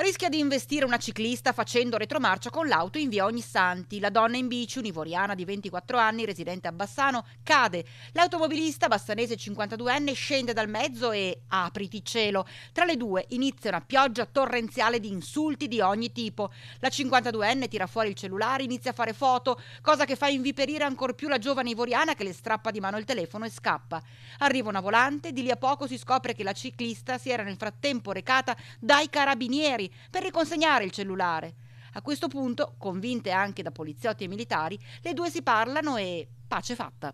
rischia di investire una ciclista facendo retromarcia con l'auto in via Ognissanti. La donna in bici, univoriana di 24 anni, residente a Bassano, cade. L'automobilista bassanese 52enne scende dal mezzo e apriti cielo. Tra le due inizia una pioggia torrenziale di insulti di ogni tipo. La 52enne tira fuori il cellulare, inizia a fare foto, cosa che fa inviperire ancor più la giovane ivoriana che le strappa di mano il telefono e scappa. Arriva una volante, di lì a poco si scopre che la ciclista si era nel frattempo recata dai carabinieri per riconsegnare il cellulare. A questo punto, convinte anche da poliziotti e militari, le due si parlano e pace fatta.